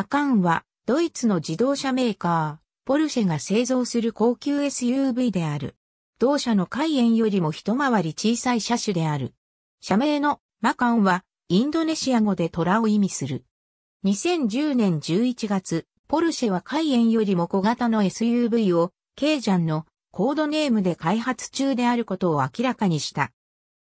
アカンは、ドイツの自動車メーカー、ポルシェが製造する高級 SUV である。同社のカイエンよりも一回り小さい車種である。社名のマカンは、インドネシア語で虎を意味する。2010年11月、ポルシェはカイエンよりも小型の SUV を、ケイジャンのコードネームで開発中であることを明らかにした。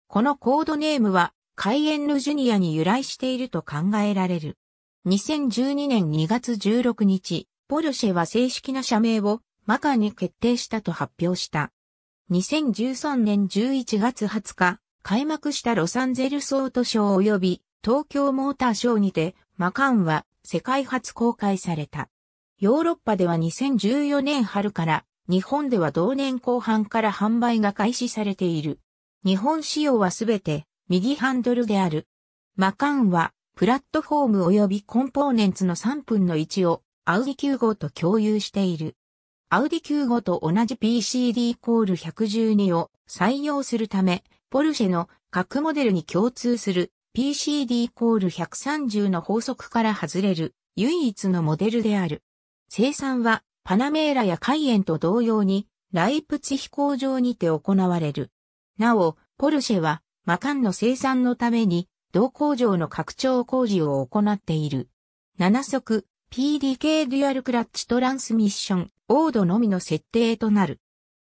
このコードネームは、カイエンヌジュニアに由来していると考えられる。2012年2月16日、ポルシェは正式な社名をマカに決定したと発表した。2013年11月20日、開幕したロサンゼルスオートショー及び東京モーターショーにて、マカンは世界初公開された。ヨーロッパでは2014年春から日本では同年後半から販売が開始されている。日本仕様はすべて右ハンドルである。マカンはプラットフォーム及びコンポーネンツの3分の1をアウディ Q5 と共有している。アウディ Q5 と同じ PCD コール112を採用するため、ポルシェの各モデルに共通する PCD コール130の法則から外れる唯一のモデルである。生産はパナメーラやカイエンと同様にライプツ飛行場にて行われる。なお、ポルシェはマカンの生産のために同工場の拡張工事を行っている。7速 PDK デュアルクラッチトランスミッション、オードのみの設定となる。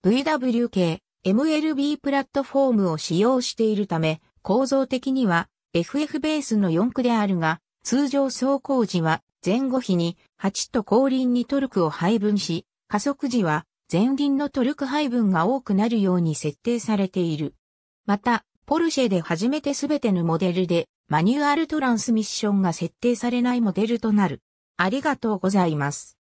VW 系 MLB プラットフォームを使用しているため、構造的には FF ベースの4区であるが、通常走行時は前後比に8と後輪にトルクを配分し、加速時は前輪のトルク配分が多くなるように設定されている。また、ポルシェで初めてすべてのモデルでマニュアルトランスミッションが設定されないモデルとなる。ありがとうございます。